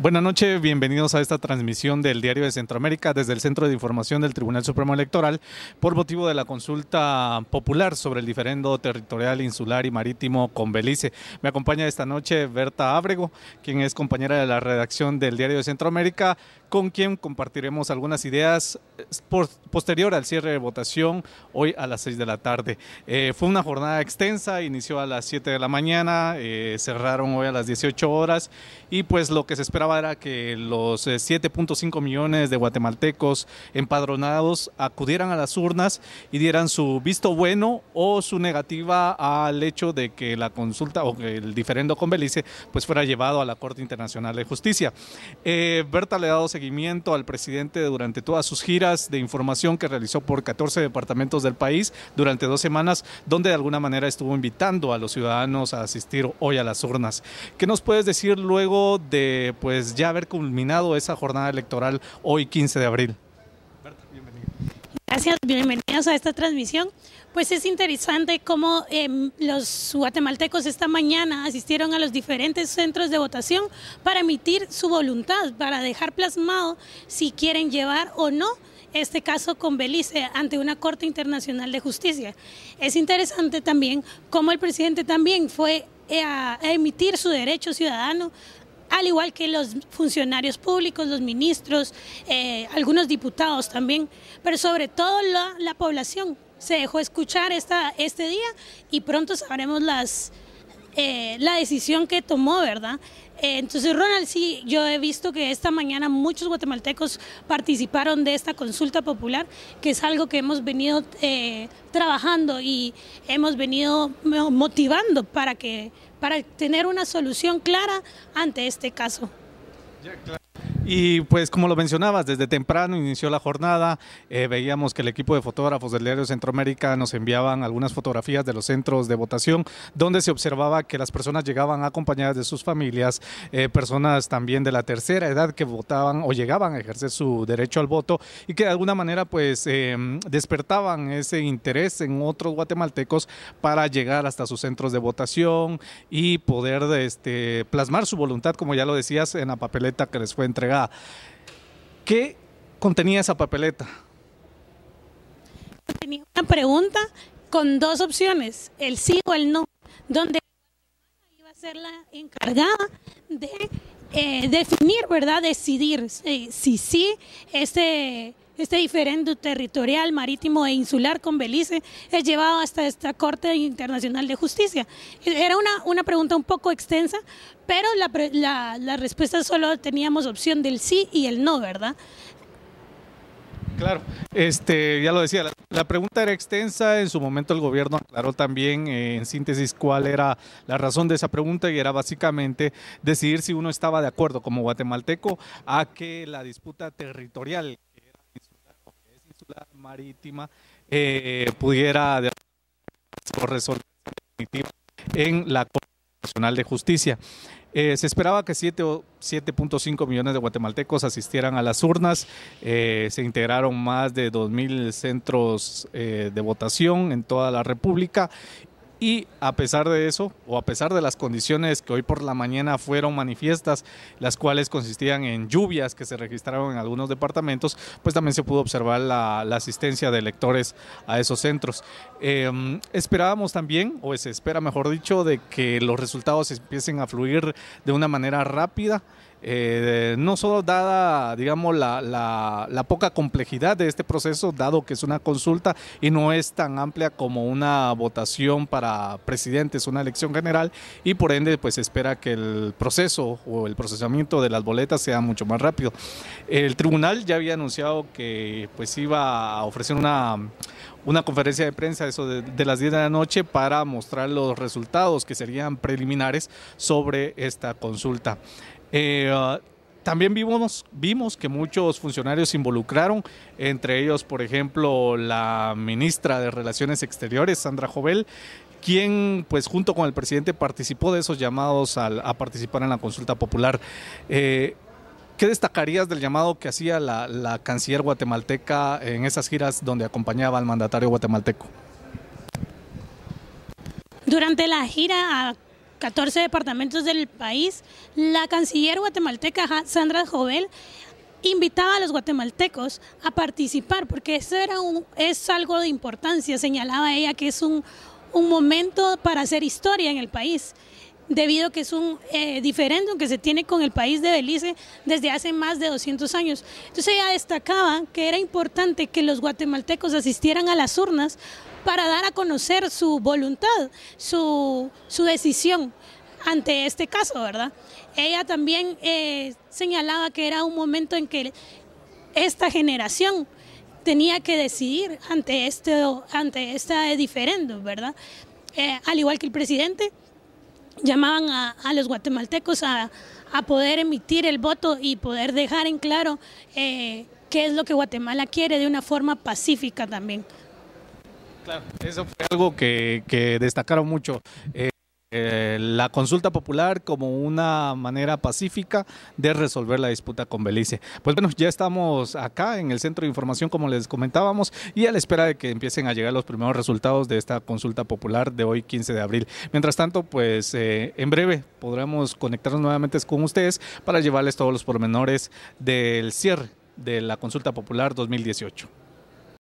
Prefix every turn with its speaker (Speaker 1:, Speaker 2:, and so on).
Speaker 1: Buenas noches, bienvenidos a esta transmisión del Diario de Centroamérica desde el Centro de Información del Tribunal Supremo Electoral por motivo de la consulta popular sobre el diferendo territorial, insular y marítimo con Belice. Me acompaña esta noche Berta Ábrego, quien es compañera de la redacción del Diario de Centroamérica, con quien compartiremos algunas ideas eh, posterior al cierre de votación hoy a las 6 de la tarde. Eh, fue una jornada extensa, inició a las 7 de la mañana, eh, cerraron hoy a las 18 horas y pues lo que se espera para que los 7.5 eh, millones de guatemaltecos empadronados acudieran a las urnas y dieran su visto bueno o su negativa al hecho de que la consulta o el diferendo con Belice pues fuera llevado a la Corte Internacional de Justicia. Eh, Berta le ha dado seguimiento al presidente durante todas sus giras de información que realizó por 14 departamentos del país durante dos semanas, donde de alguna manera estuvo invitando a los ciudadanos a asistir hoy a las urnas. ¿Qué nos puedes decir luego de pues pues, ya haber culminado esa jornada electoral hoy 15 de abril.
Speaker 2: Gracias, bienvenidos a esta transmisión. Pues es interesante cómo em, los guatemaltecos esta mañana asistieron a los diferentes centros de votación para emitir su voluntad, para dejar plasmado si quieren llevar o no este caso con Belice ante una Corte Internacional de Justicia. Es interesante también cómo el presidente también fue a emitir su derecho ciudadano al igual que los funcionarios públicos, los ministros, eh, algunos diputados también, pero sobre todo la, la población se dejó escuchar esta, este día y pronto sabremos las eh, la decisión que tomó, ¿verdad? Eh, entonces, Ronald, sí, yo he visto que esta mañana muchos guatemaltecos participaron de esta consulta popular, que es algo que hemos venido eh, trabajando y hemos venido motivando para, que, para tener una solución clara ante este caso.
Speaker 1: Y pues como lo mencionabas, desde temprano inició la jornada, eh, veíamos que el equipo de fotógrafos del diario Centroamérica nos enviaban algunas fotografías de los centros de votación, donde se observaba que las personas llegaban acompañadas de sus familias, eh, personas también de la tercera edad que votaban o llegaban a ejercer su derecho al voto y que de alguna manera pues em, despertaban ese interés en otros guatemaltecos para llegar hasta sus centros de votación y poder este, plasmar su voluntad, como ya lo decías, en la papeleta que les fue entregada ¿Qué contenía esa
Speaker 2: papeleta? Tenía una pregunta con dos opciones, el sí o el no, donde iba a ser la encargada de eh, definir, ¿verdad? Decidir eh, si sí este este diferendo territorial, marítimo e insular con Belice es llevado hasta esta Corte Internacional de Justicia. Era una, una pregunta un poco extensa, pero la, la, respuesta solo teníamos opción del sí y el no, ¿verdad?
Speaker 1: Claro, este, ya lo decía, la, pregunta era extensa, en su momento el gobierno aclaró también eh, en síntesis cuál era la razón de esa pregunta y era básicamente decidir si uno estaba de acuerdo como guatemalteco a que la disputa territorial marítima eh, pudiera resolver este en la Corte Nacional de Justicia. Eh, se esperaba que 7.5 millones de guatemaltecos asistieran a las urnas. Eh, se integraron más de 2.000 centros de votación en toda la República y a pesar de eso, o a pesar de las condiciones que hoy por la mañana fueron manifiestas, las cuales consistían en lluvias que se registraron en algunos departamentos, pues también se pudo observar la, asistencia de electores a esos centros. Em, esperábamos también, o se espera mejor dicho, de que los resultados empiecen a fluir de una manera rápida. Eh, no solo dada, digamos, la, poca complejidad de este proceso, dado que es una consulta y no es tan amplia como una votación para presidente, es una elección general y por ende pues espera que el proceso o el procesamiento de las boletas sea mucho más rápido. El tribunal ya había anunciado que pues iba a ofrecer una, una conferencia de prensa eso de, de, las 10 de la noche para mostrar los resultados que serían preliminares sobre esta consulta. Eh, ah, también vimos, vimos que muchos funcionarios se involucraron, entre ellos, por ejemplo, la ministra de Relaciones Exteriores, Sandra Jovel, quien, pues, junto con el presidente participó de esos llamados a participar en la consulta popular. Eh, ¿Qué destacarías del llamado que hacía la, la canciller guatemalteca en esas giras donde acompañaba al mandatario guatemalteco?
Speaker 2: Durante la gira 14 departamentos del país, la canciller guatemalteca Sandra Jovel invitaba a los guatemaltecos a participar, porque eso era un, es algo de importancia, señalaba ella que es un, un momento para hacer historia en el país debido a que es un eh, diferendo que se tiene con el país de Belice desde hace más de 200 años. Entonces ella destacaba que era importante que los guatemaltecos asistieran a las urnas para dar a conocer su voluntad, su, decisión ante este caso, ¿verdad? Ella también eh, señalaba que era un momento en que esta generación tenía que decidir ante este, ante este diferendo, ¿verdad? Eh, al igual que el presidente, llamaban a, los guatemaltecos a, poder emitir el voto y poder dejar en claro eh, qué es lo que Guatemala quiere de una forma pacífica también.
Speaker 1: Claro, eso fue algo que, destacaron mucho. Eh, eh, la consulta popular como una manera pacífica de resolver la disputa con Belice. Pues bueno, ya estamos acá en el centro de información como les comentábamos y a la espera de que empiecen a llegar los primeros resultados de esta consulta popular de hoy 15 de abril. Mientras tanto, pues eh, en breve podremos conectarnos nuevamente con ustedes para llevarles todos los pormenores del cierre de la consulta popular 2018.